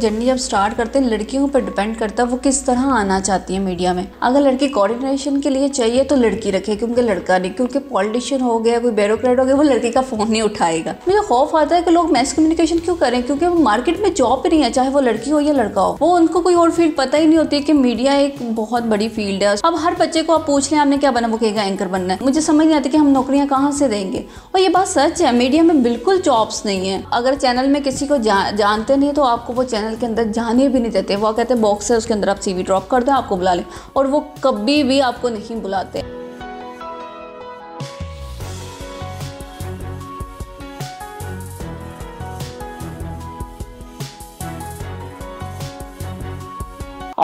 Journey जब start करते हैं लड़कियों पर डिपेंड करता है वो किस तरह आना चाहती है मीडिया में अगर लड़की कोऑर्डिनेशन के लिए चाहिए तो लड़की रखे क्योंकि लड़का नहीं क्योंकि पॉलिटिशियन हो गया कोई ब्यूरोक्रेट हो गया वो लड़की का फ़ोन नहीं उठाएगा मुझे खौफ आता है कि लोग मैस कम्युनिकेशन क्यों करें क्योंकि मार्केट में जॉब ही नहीं है चाहे वो लड़की हो या लड़का हो वो उनको कोई और फील्ड पता ही नहीं होती कि मीडिया एक बहुत बड़ी फील्ड है अब हर बच्चे को आप पूछ लें आपने क्या बना वो कहेगा एंकर बनना है मुझे समझ नहीं आती कि हम नौकरियाँ कहाँ से देंगे और ये बात सच है मीडिया में बिल्कुल जॉब्स नहीं है अगर चैनल में किसी को जानते नहीं तो आपको वो चैनल चैनल के अंदर जाने भी नहीं देते वो कहते हैं बॉक्स है उसके अंदर आप सीवी ड्रॉप कर दें आपको बुला लें और वो कभी भी आपको नहीं बुलाते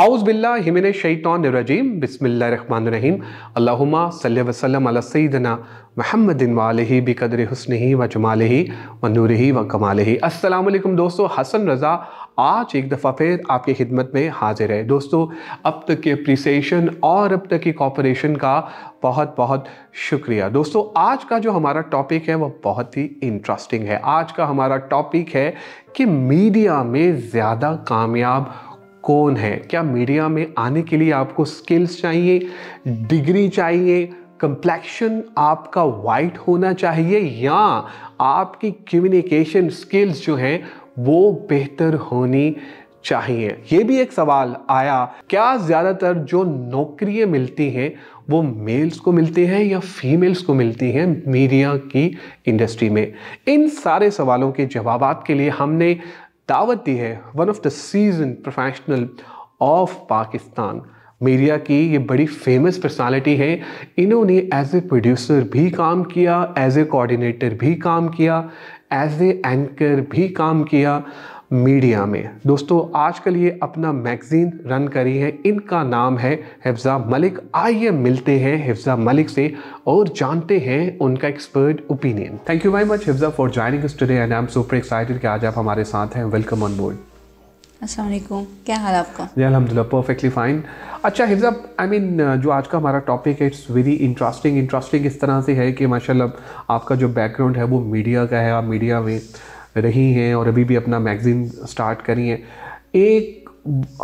आउज बिल्ला हिमिन शैतान रजीम बसमिल्ल रहीम अल्लाहुम्मा सल्ली वसल्लम अला सैदना महमदिन वालही बिकदर हसन व जमाल ही व नूर ही व कमाल ही वालेकुम दोस्तों हसन रज़ा आज एक दफ़ा फिर आपकी खिदमत में हाजिर है दोस्तों अब तक के अप्रिसिएशन और अब तक की कॉपरेशन का बहुत बहुत शुक्रिया दोस्तों आज का जो हमारा टॉपिक है वो बहुत ही इंटरेस्टिंग है आज का हमारा टॉपिक है कि मीडिया में ज़्यादा कामयाब कौन है क्या मीडिया में आने के लिए आपको स्किल्स चाहिए डिग्री चाहिए कंप्लेक्शन आपका वाइट होना चाहिए या आपकी कम्युनिकेशन स्किल्स जो हैं वो बेहतर होनी चाहिए ये भी एक सवाल आया क्या ज़्यादातर जो नौकरियाँ मिलती हैं वो मेल्स को मिलती हैं या फीमेल्स को मिलती हैं मीडिया की इंडस्ट्री में इन सारे सवालों के जवाब के लिए हमने दावत दी है one of the season professional of Pakistan media की ये बड़ी फेमस पर्सनालिटी है इन्होंने एज ए प्रोड्यूसर भी काम किया एज ए कोऑर्डिनेटर भी काम किया एज ए एंकर भी काम किया मीडिया में दोस्तों आजकल ये अपना मैगज़ीन रन करी है इनका नाम है हिफ्ज़ा मलिक आइए मिलते हैं हिफ्ज़ा मलिक से और जानते हैं उनका expert opinion thank you very much Hifza for joining today and I am super excited कि आज आप हमारे साथ हैं वेलकम ऑन बोर्ड क्या हाल आपका जी अलहमदिल्ला परफेक्टली फ़ाइन अच्छा हिफ्ज़ आई मीन जो आज का हमारा टॉपिक है इट्स वेरी इंटरेस्टिंग इंटरेस्टिंग इस तरह से है कि माशाल्लाह आपका जो बैकग्राउंड है वो मीडिया का है आप मीडिया में रही हैं और अभी भी अपना मैगज़ीन स्टार्ट करी है एक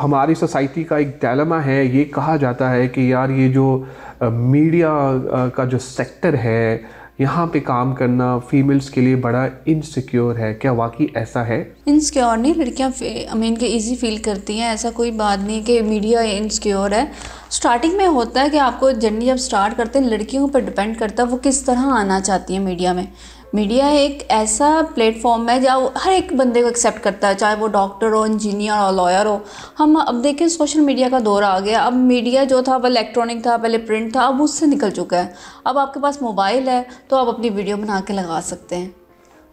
हमारी सोसाइटी का एक तैलमा है ये कहा जाता है कि यार ये जो मीडिया uh, uh, का जो सेक्टर है यहाँ पे काम करना फीमेल्स के लिए बड़ा इनसिक्योर है क्या वाकई ऐसा है इनसिक्योर नहीं लड़कियाँ मीन के इजी फील करती हैं ऐसा कोई बात नहीं कि मीडिया इनसिक्योर है स्टार्टिंग में होता है कि आपको जर्नी जब स्टार्ट करते हैं लड़कियों पर डिपेंड करता है वो किस तरह आना चाहती हैं मीडिया में मीडिया एक ऐसा प्लेटफॉर्म है जहाँ हर एक बंदे को एक्सेप्ट करता है चाहे वो डॉक्टर हो इंजीनियर हो लॉयर हो हम अब देखें सोशल मीडिया का दौर आ गया अब मीडिया जो था वो इलेक्ट्रॉनिक था पहले प्रिंट था अब उससे निकल चुका है अब आपके पास मोबाइल है तो आप अपनी वीडियो बना के लगा सकते हैं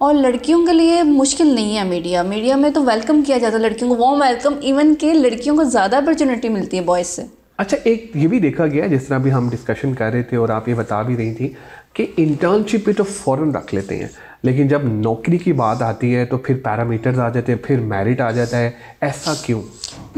और लड़कियों के लिए मुश्किल नहीं है मीडिया मीडिया में तो वेलकम किया जाता है लड़कियों को वॉम वेलकम इवन के लड़कियों को ज़्यादा अपॉर्चुनिटी मिलती है बॉयज़ से अच्छा एक ये भी देखा गया जिस तरह भी हम डिस्कशन कर रहे थे और आप ये बता भी रही थी कि इंटर्नशिप भी तो फ़ौरन रख लेते हैं लेकिन जब नौकरी की बात आती है तो फिर पैरामीटर्स आ जाते हैं फिर मेरिट आ जाता है ऐसा क्यों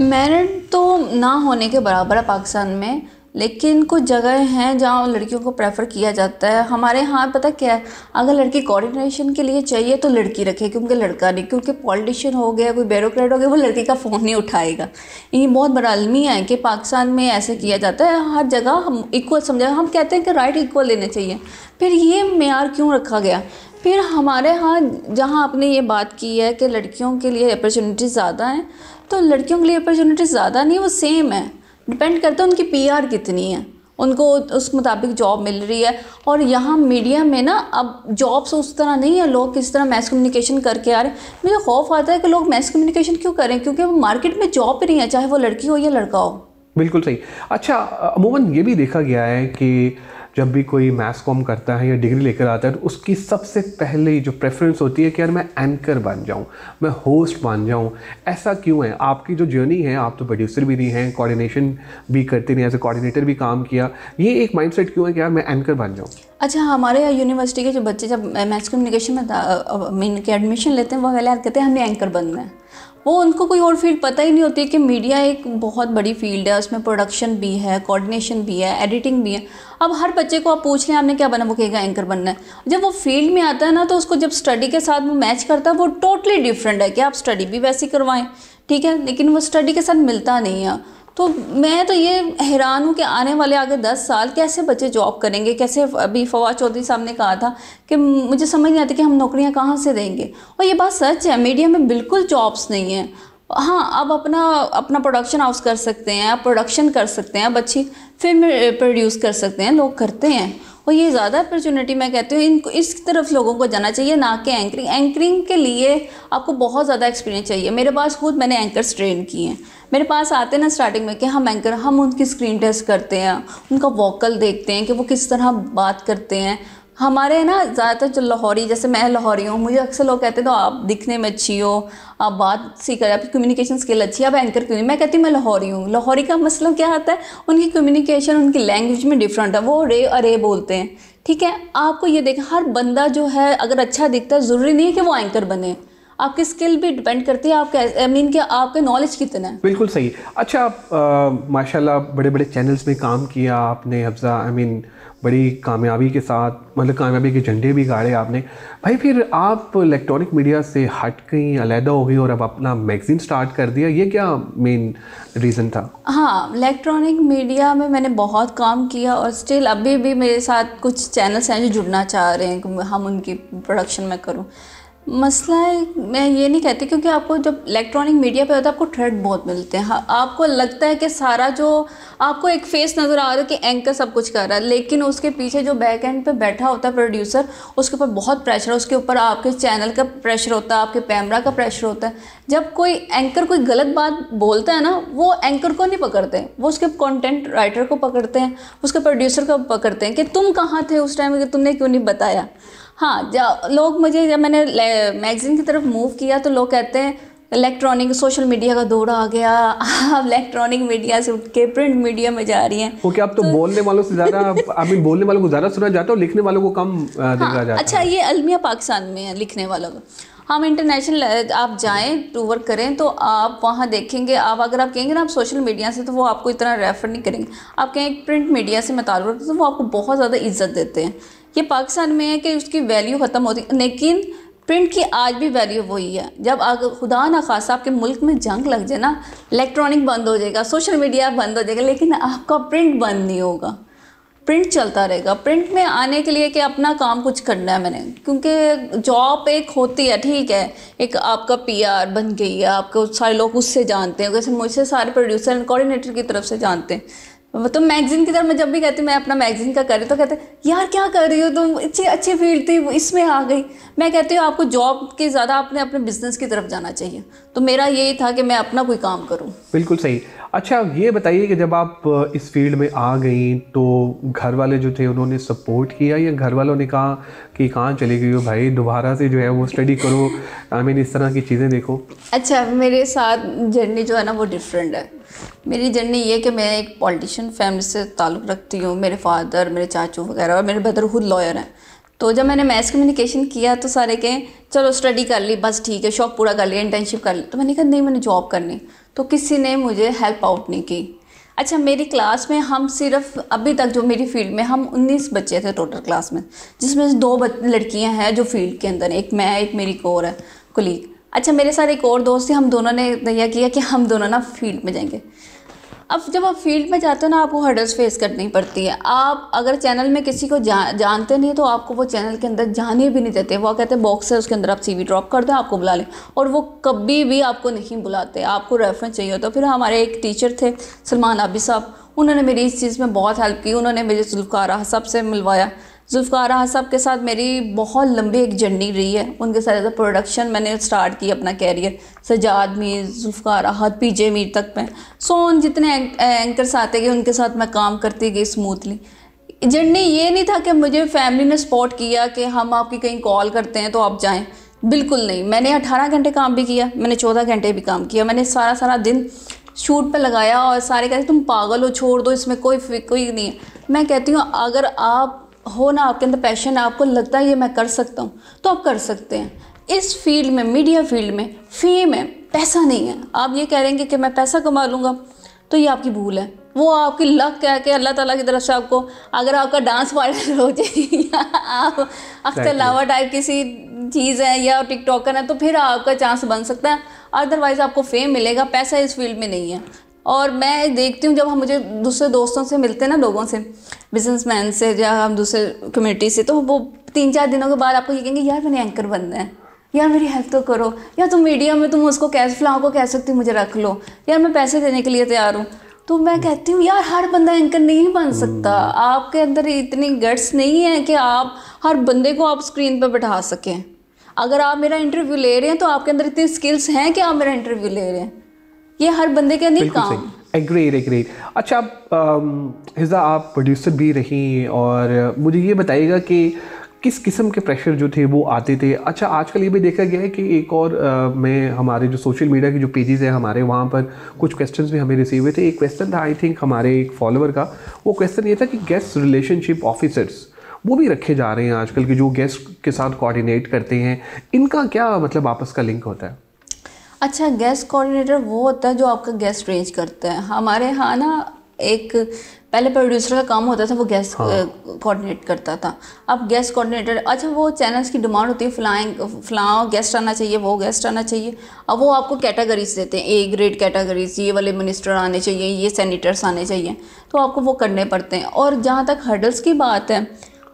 मेरिट तो ना होने के बराबर है पाकिस्तान में लेकिन कुछ जगह हैं जहाँ लड़कियों को प्रेफर किया जाता है हमारे यहाँ पता क्या है अगर लड़की कोऑर्डिनेशन के लिए चाहिए तो लड़की रखे क्योंकि लड़का नहीं क्योंकि पॉलिटिशियन हो गया कोई ब्यूरोक्रेट हो गया वो लड़की का फ़ोन नहीं उठाएगा ये बहुत बड़ा अलमी है कि पाकिस्तान में ऐसे किया जाता है हर जगह हम इक्वल समझा हम कहते हैं कि राइट इक्वल लेने चाहिए फिर ये मैार क्यों रखा गया फिर हमारे यहाँ जहाँ आपने ये बात की है कि लड़कियों के लिए अपॉर्चुनिटीज़ ज़्यादा हैं तो लड़कियों के लिए अपॉर्चुनिटीज़ ज़्यादा नहीं वो सेम है डिपेंड करता है उनकी पीआर कितनी है उनको उस मुताबिक जॉब मिल रही है और यहाँ मीडिया में ना अब जॉब्स उस तरह नहीं है लोग किस तरह मैस कम्युनिकेशन करके आ रहे हैं मुझे खौफ आता है कि लोग मैस कम्युनिकेशन क्यों करें क्योंकि वो मार्केट में जॉब ही नहीं है चाहे वो लड़की हो या लड़का हो बिल्कुल सही अच्छा अमूमन ये भी देखा गया है कि जब भी कोई मैथ्स कॉम करता है या डिग्री लेकर आता है तो उसकी सबसे पहले जो प्रेफरेंस होती है कि यार मैं एंकर बन जाऊँ मैं होस्ट बन जाऊँ ऐसा क्यों है आपकी जो जर्नी है आप तो प्रोड्यूसर भी नहीं हैं कोऑर्डिनेशन भी करते नहीं एज ए कोऑर्डिनेटर भी काम किया ये एक माइंडसेट क्यों है कि यार मैं एंकर बन जाऊँ अच्छा हमारे यहाँ यूनिवर्सिटी के जो बच्चे जब मैथ्स कम्युनिकेशन में मीन के एडमिशन लेते हैं वो पहले कहते हैं हमें एंकर बनना है वो उनको कोई और फील्ड पता ही नहीं होती कि मीडिया एक बहुत बड़ी फील्ड है उसमें प्रोडक्शन भी है कोऑर्डिनेशन भी है एडिटिंग भी है अब हर बच्चे को आप पूछ लें आपने क्या बना वो कहेगा एंकर बनना है जब वो फील्ड में आता है ना तो उसको जब स्टडी के साथ वो मैच करता है वो टोटली डिफरेंट है कि आप स्टडी भी वैसी करवाएं ठीक है लेकिन वो स्टडी के साथ मिलता नहीं है तो मैं तो ये हैरान हूँ कि आने वाले आगे दस साल कैसे बच्चे जॉब करेंगे कैसे अभी फवाद चौधरी साहब ने कहा था कि मुझे समझ नहीं आती कि हम नौकरियाँ कहाँ से देंगे और ये बात सच है मीडिया में बिल्कुल जॉब्स नहीं है हाँ अब अपना अपना प्रोडक्शन हाउस कर सकते हैं आप प्रोडक्शन कर सकते हैं अब अच्छी फिल्म प्रोड्यूस कर सकते हैं लोग करते हैं और ये ज़्यादा अपॉर्चुनिटी मैं कहती हूँ इनको इस तरफ लोगों को जाना चाहिए ना कि एंकरिंग एंकरिंग के लिए आपको बहुत ज़्यादा एक्सपीरियंस चाहिए मेरे पास खुद मैंने एंकर्स ट्रेन किए हैं मेरे पास आते हैं ना स्टार्टिंग में कि हम एंकर हम उनकी स्क्रीन टेस्ट करते हैं उनका वोकल देखते हैं कि वो किस तरह बात करते हैं हमारे ना ज़्यादातर जो लाहौरी जैसे मैं लाहौरी हूँ मुझे अक्सर लोग कहते हैं तो आप दिखने में अच्छी हो आप बात सीख रहे आपकी कम्युनिकेशन स्किल अच्छी है आप एंकर क्यों नहीं मैं कहती हूँ मैं लाहौरी हूँ लाहौरी का मसला मतलब क्या आता है उनकी कम्युनिकेशन उनकी लैंग्वेज में डिफरेंट है वो रे अरे बोलते हैं ठीक है आपको ये देखें हर बंदा जो है अगर अच्छा दिखता है ज़रूरी नहीं है कि वो एंकर बने आपकी स्किल भी डिपेंड करती है आप आई मीन कि आपका नॉलेज कितना है बिल्कुल सही अच्छा आप माशाल्लाह बड़े बड़े चैनल्स में काम किया आपने हफ्जा आई मीन बड़ी कामयाबी के साथ मतलब कामयाबी के झंडे भी गाड़े आपने भाई फिर आप इलेक्ट्रॉनिक मीडिया से हट गई अलहदा हो गई और अब अपना मैगज़ीन स्टार्ट कर दिया ये क्या मेन रीज़न था हाँ इलेक्ट्रॉनिक मीडिया में मैंने बहुत काम किया और स्टिल अभी भी मेरे साथ कुछ चैनल्स हैं जो जुड़ना चाह रहे हैं हम उनकी प्रोडक्शन में करूँ मसला है मैं ये नहीं कहती क्योंकि आपको जब इलेक्ट्रॉनिक मीडिया पे होता है आपको थ्रेड बहुत मिलते हैं हाँ आपको लगता है कि सारा जो आपको एक फेस नज़र आ रहा है कि एंकर सब कुछ कर रहा है लेकिन उसके पीछे जो बैक एंड पे बैठा होता है प्रोड्यूसर उसके ऊपर बहुत प्रेशर है उसके ऊपर आपके चैनल का प्रेशर होता है आपके कैमरा का प्रेशर होता है जब कोई एंकर कोई गलत बात बोलता है ना वो एंकर को नहीं पकड़ते वो उसके कॉन्टेंट राइटर को पकड़ते हैं उसके प्रोड्यूसर को पकड़ते हैं कि तुम कहाँ थे उस टाइम कि तुमने क्यों नहीं बताया हाँ जब लोग मुझे जब मैंने मैगज़ीन की तरफ मूव किया तो लोग कहते हैं इलेक्ट्रॉनिक सोशल मीडिया का दौर आ गया अब इलेक्ट्रॉनिक मीडिया से उठ के प्रिंट मीडिया में जा रही हैं ओके okay, आप तो, तो बोलने वालों से ज़्यादा आई मीन बोलने वालों को ज़्यादा सुना जाता है लिखने वालों को कम देखा हाँ, जाता अच्छा ये अलमिया पाकिस्तान में है लिखने वालों को हम इंटरनेशनल आप जाएं टूर करें तो आप वहाँ देखेंगे आप अगर आप कहेंगे ना आप सोशल मीडिया से तो वो आपको इतना रेफर नहीं करेंगे आप कहें प्रिंट मीडिया से मैं तो वो आपको बहुत ज़्यादा इज्जत देते हैं ये पाकिस्तान में है कि उसकी वैल्यू ख़त्म होती लेकिन प्रिंट की आज भी वैल्यू वही है जब अगर खुदा ना खासा आपके मुल्क में जंग लग जाए ना इलेक्ट्रॉनिक बंद हो जाएगा सोशल मीडिया बंद हो जाएगा लेकिन आपका प्रिंट बंद नहीं होगा प्रिंट चलता रहेगा प्रिंट में आने के लिए कि अपना काम कुछ करना है मैंने क्योंकि जॉब एक होती है ठीक है एक आपका पीआर बन गई है आपको सारे लोग उससे जानते हैं जैसे मुझसे सारे प्रोड्यूसर एंड कोऑर्डिनेटर की तरफ से जानते हैं तो मैगजीन की तरफ मैं जब भी कहती मैं अपना मैगजीन का कर रही तो कहते यार क्या कर रही हो तुम इतनी अच्छी फील्ड थी इसमें आ गई मैं कहती हूँ आपको जॉब के ज़्यादा आपने अपने बिजनेस की तरफ जाना चाहिए तो मेरा यही था कि मैं अपना कोई काम करूँ बिल्कुल सही अच्छा ये बताइए कि जब आप इस फील्ड में आ गई तो घर वाले जो थे उन्होंने सपोर्ट किया या घर वालों ने कहा कि कहाँ चली गई हो भाई दोबारा से जो है वो स्टडी करो आई मीन इस तरह की चीज़ें देखो अच्छा मेरे साथ जर्नी जो है ना वो डिफरेंट है मेरी जर्नी ये कि मैं एक पॉलिटिशियन फैमिली से ताल्लुक़ रखती हूँ मेरे फादर मेरे चाचू वगैरह और मेरे ब्रदर खुद लॉयर हैं तो जब मैंने मैथ्स कम्युनिकेशन किया तो सारे कहें चलो स्टडी कर ली बस ठीक है शौक पूरा कर लिया इंटर्नशिप कर ली तो मैंने कहा नहीं मैंने जॉब करनी तो किसी ने मुझे हेल्प आउट नहीं की अच्छा मेरी क्लास में हम सिर्फ अभी तक जो मेरी फील्ड में हम 19 बच्चे थे टोटल क्लास में जिसमें दो लड़कियां हैं जो फील्ड के अंदर एक मैं एक मेरी कोर है कुलीग अच्छा मेरे साथ एक और दोस्त थे हम दोनों ने तैयार किया कि हम दोनों ना फील्ड में जाएंगे अब जब आप फील्ड में जाते हो ना आपको हर्डल्स फेस करनी पड़ती है आप अगर चैनल में किसी को जा, जानते नहीं तो आपको वो चैनल के अंदर जाने भी नहीं देते वो कहते हैं बॉक्स है उसके अंदर आप सीवी ड्रॉप कर दें आपको बुला लें और वो कभी भी आपको नहीं बुलाते आपको रेफरेंस चाहिए होता फिर हमारे एक टीचर थे सलमान आबी साहब उन्होंने मेरी इस चीज़ में बहुत हेल्प की उन्होंने मेरे जुल्फ़ारा सबसे मिलवाया जुल्फ़ार साहब के साथ मेरी बहुत लंबी एक जर्नी रही है उनके साथ ऐसा प्रोडक्शन मैंने स्टार्ट किया अपना career Sajad Mir Zulfar Ahad P J Mir तक में सो उन जितने एंकर्स आते गए उनके साथ मैं काम करती गई स्मूथली जर्नी ये नहीं था कि मुझे फैमिली ने सपोर्ट किया कि हम आपकी कहीं कॉल करते हैं तो आप जाएँ बिल्कुल नहीं मैंने अठारह घंटे काम भी किया मैंने चौदह घंटे भी काम किया मैंने सारा सारा दिन शूट पे लगाया और सारे कहते तुम पागल हो छोड़ दो इसमें कोई कोई नहीं है मैं कहती हूँ अगर आप हो ना आपके अंदर पैशन है आपको लगता है ये मैं कर सकता हूँ तो आप कर सकते हैं इस फील्ड में मीडिया फील्ड में फेम है पैसा नहीं है आप ये कह हैं कि मैं पैसा कमा लूँगा तो ये आपकी भूल है वो आपकी लक कह के अल्लाह ताला की तरफ से आपको अगर आपका डांस वायरल हो जाए या आप अख्तर लावा टाइप किसी चीज़ है या टिकटॉकर है तो फिर आपका चांस बन सकता है अदरवाइज़ आपको फेम मिलेगा पैसा इस फील्ड में नहीं है और मैं देखती हूँ जब हम मुझे दूसरे दोस्तों से मिलते हैं ना लोगों से बिजनेसमैन से या हम दूसरे कम्युनिटी से तो वो तीन चार दिनों के बाद आपको ये कहेंगे यार मैंने एंकर बनना है यार मेरी हेल्प तो करो या तुम मीडिया में तुम उसको कैसे फ्लाओ को कह सकती मुझे रख लो यार मैं पैसे देने के लिए तैयार हूँ तो मैं कहती हूँ यार हर बंदा एंकर नहीं बन सकता आपके अंदर इतनी गट्स नहीं है कि आप हर बंदे को आप स्क्रीन पर बैठा सकें अगर आप मेरा इंटरव्यू ले रहे हैं तो आपके अंदर इतनी स्किल्स हैं कि आप मेरा इंटरव्यू ले रहे हैं ये हर बंदे के अंदर काम एग्रीड एग्रीड अच्छा um, आप हिजा आप प्रोड्यूसर भी रहीं और मुझे ये बताइएगा कि किस किस्म के प्रेशर जो थे वो आते थे अच्छा आजकल ये भी देखा गया है कि एक और आ, uh, हमारे जो सोशल मीडिया के जो पेजेस हैं हमारे वहाँ पर कुछ क्वेश्चंस भी हमें रिसीव हुए थे एक क्वेश्चन था आई थिंक हमारे एक फॉलोअर का वो क्वेश्चन ये था कि गेस्ट रिलेशनशिप ऑफिसर्स वो भी रखे जा रहे हैं आजकल के जो गेस्ट के साथ कोऑर्डिनेट करते हैं इनका क्या मतलब आपस का लिंक होता है अच्छा गेस्ट कोऑर्डिनेटर वो होता है जो आपका गेस्ट रेंज करता है हमारे यहाँ ना एक पहले प्रोड्यूसर का काम होता था वो गेस्ट कोऑर्डिनेट हाँ। करता था अब गेस्ट कोऑर्डिनेटर अच्छा वो चैनल्स की डिमांड होती है फ्लाइंग फ्लाओ गेस्ट आना चाहिए वो गेस्ट आना चाहिए अब वो आपको कैटेगरीज देते हैं ए ग्रेड कैटेगरीज ये वाले मिनिस्टर आने चाहिए ये सेनेटर्स आने चाहिए तो आपको वो करने पड़ते हैं और जहाँ तक हर्डल्स की बात है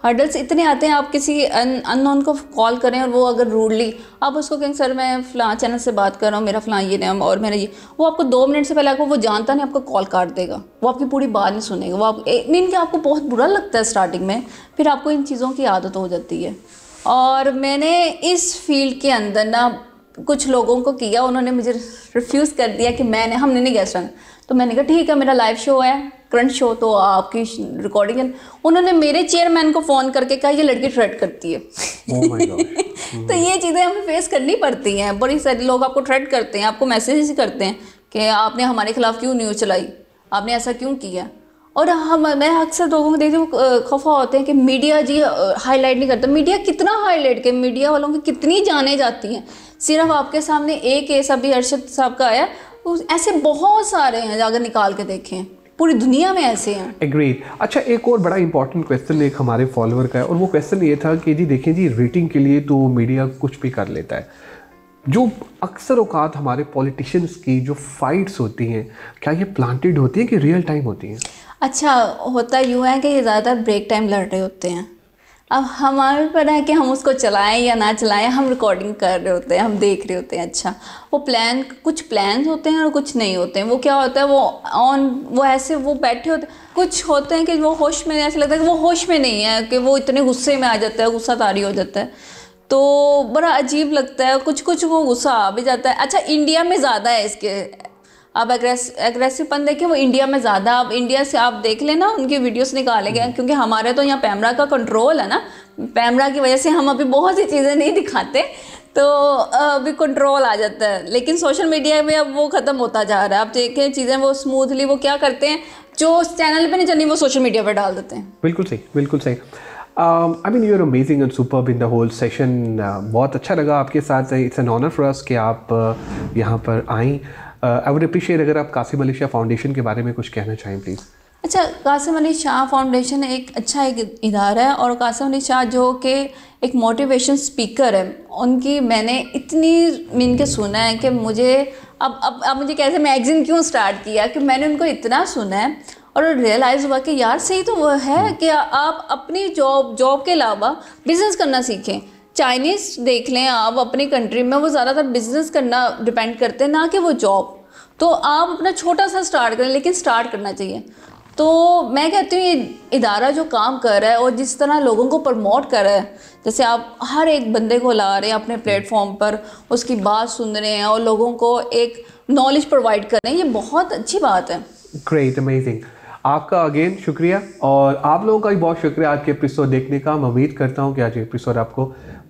हर्डल्स इतने आते हैं आप किसी अननोन को कॉल करें और वो अगर रूडली आप उसको कहें सर मैं फ़लाँ चैनल से बात कर रहा हूँ मेरा फ़लाँ ये नाम और मेरा ये वो आपको दो मिनट से पहले आपको वो जानता नहीं आपको कॉल काट देगा वो आपकी पूरी बात नहीं सुनेगा वो आप मीन कि आपको बहुत बुरा लगता है स्टार्टिंग में फिर आपको इन चीज़ों की आदत हो जाती है और मैंने इस फील्ड के अंदर ना कुछ लोगों को किया उन्होंने मुझे रिफ्यूज़ कर दिया कि मैंने हमने नहीं गेस्ट आना तो मैंने कहा ठीक है मेरा लाइव शो है करंट शो तो आपकी रिकॉर्डिंग है उन्होंने मेरे चेयरमैन को फ़ोन करके कहा ये लड़की थ्रेड करती है oh तो ये चीज़ें हमें फेस करनी पड़ती हैं बड़ी सारे लोग आपको थ्रेट करते हैं आपको मैसेज करते हैं कि आपने हमारे खिलाफ़ क्यों न्यूज़ चलाई आपने ऐसा क्यों किया और हम मैं अक्सर लोगों को देखती हूँ खफा होते हैं कि मीडिया जी हाईलाइट नहीं करता मीडिया कितना हाईलाइट के मीडिया वालों की कितनी जाने जाती हैं सिर्फ आपके सामने एक केस अभी अरशद साहब का आया ऐसे बहुत सारे हैं अगर निकाल के देखें पूरी दुनिया में ऐसे हैं एग्री अच्छा एक और बड़ा इंपॉर्टेंट क्वेश्चन एक हमारे फॉलोअर का है और वो क्वेश्चन ये था कि जी देखें जी रेटिंग के लिए तो मीडिया कुछ भी कर लेता है जो अक्सर अवकात हमारे पॉलिटिशियंस की जो फाइट्स होती हैं क्या ये प्लांटेड होती हैं कि रियल टाइम होती हैं अच्छा होता यूँ है कि ये ज़्यादातर ब्रेक टाइम लड़ रहे होते हैं अब हमारे पर है कि हम उसको चलाएं या ना चलाएं हम रिकॉर्डिंग कर रहे होते हैं हम देख रहे होते हैं अच्छा वो प्लान कुछ प्लान होते हैं और कुछ नहीं होते हैं वो क्या होता है वो ऑन वो ऐसे वो बैठे होते कुछ होते हैं कि वो होश में ऐसे लगता है कि वो होश में नहीं है कि वो इतने गुस्से में आ जाता है गुस्सा तारी हो जाता है तो बड़ा अजीब लगता है कुछ कुछ वो गुस्सा आ भी जाता है अच्छा इंडिया में ज़्यादा है इसके अब एग्रेस एग्रेसिवपन देखें वो इंडिया में ज़्यादा आप इंडिया से आप देख लेना उनकी वीडियोस निकाले गए क्योंकि हमारे तो यहाँ पैमरा का कंट्रोल है ना पैमरा की वजह से हम अभी बहुत सी चीज़ें नहीं दिखाते तो अभी कंट्रोल आ जाता है लेकिन सोशल मीडिया में अब वो ख़त्म होता जा रहा है आप देखें चीज़ें वो स्मूथली वो क्या करते हैं जो उस चैनल पर नहीं चलनी वो सोशल मीडिया पर डाल देते हैं बिल्कुल सही बिल्कुल सही I mean you're amazing and super been the whole session बहुत अच्छा लगा आपके साथ it's an honour for us कि आप uh, यहाँ पर आई आई वुड अप्रिशिएट अगर आप कासिम अली शाह फाउंडेशन के बारे में कुछ कहना चाहें प्लीज़ अच्छा कासिम अली शाह फाउंडेशन एक अच्छा एक इदारा है और कासिम अली शाह जो कि एक मोटिवेशन स्पीकर है उनकी मैंने इतनी मीन के सुना है कि मुझे अब अब अब मुझे कैसे मैगज़ीन क्यों स्टार्ट किया कि मैंने उनको इतना सुना है और रियलाइज़ हुआ कि यार सही तो वो है कि आप अपनी जॉब जॉब के अलावा बिज़नेस करना सीखें चाइनीज़ देख लें आप अपनी कंट्री में वो ज़्यादातर बिज़नेस करना डिपेंड करते हैं ना कि वो जॉब तो आप अपना छोटा सा स्टार्ट करें लेकिन स्टार्ट करना चाहिए तो मैं कहती हूँ ये इदारा जो काम कर रहा है और जिस तरह लोगों को प्रमोट कर रहा है जैसे आप हर एक बंदे को ला रहे हैं अपने प्लेटफॉर्म पर उसकी बात सुन रहे हैं और लोगों को एक नॉलेज प्रोवाइड कर रहे हैं ये बहुत अच्छी बात है ग्रेट अमेजिंग आपका अगेन शुक्रिया और आप लोगों का भी बहुत शुक्रिया आज के एपिसोड देखने का मैं उम्मीद करता हूँ कि आज एपिसोड आपको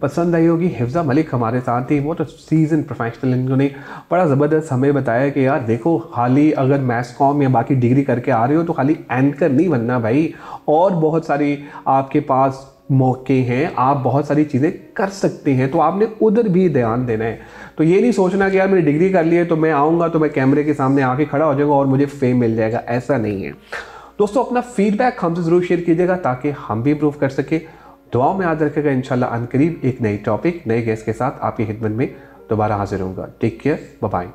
पसंद आई होगी हिफ्जा मलिक हमारे साथ थी बहुत सीजन प्रोफेशनल इन्होंने बड़ा ज़बरदस्त हमें बताया कि यार देखो खाली अगर मैथ्स कॉम या बाकी डिग्री करके आ रहे हो तो खाली एंकर नहीं बनना भाई और बहुत सारी आपके पास मौके हैं आप बहुत सारी चीज़ें कर सकते हैं तो आपने उधर भी ध्यान देना है तो ये नहीं सोचना कि यार मेरी डिग्री कर ली है तो मैं आऊँगा तो मैं कैमरे के सामने आके खड़ा हो जाऊँगा और मुझे फेम मिल जाएगा ऐसा नहीं है दोस्तों अपना फीडबैक हमसे ज़रूर शेयर कीजिएगा ताकि हम भी इम्प्रूव कर सकें दुआओं में याद रखेगा इंशाल्लाह अनकरीब एक नई टॉपिक नए गेस्ट के साथ आपकी खिदमत में दोबारा हाजिर होंगे टेक केयर बाय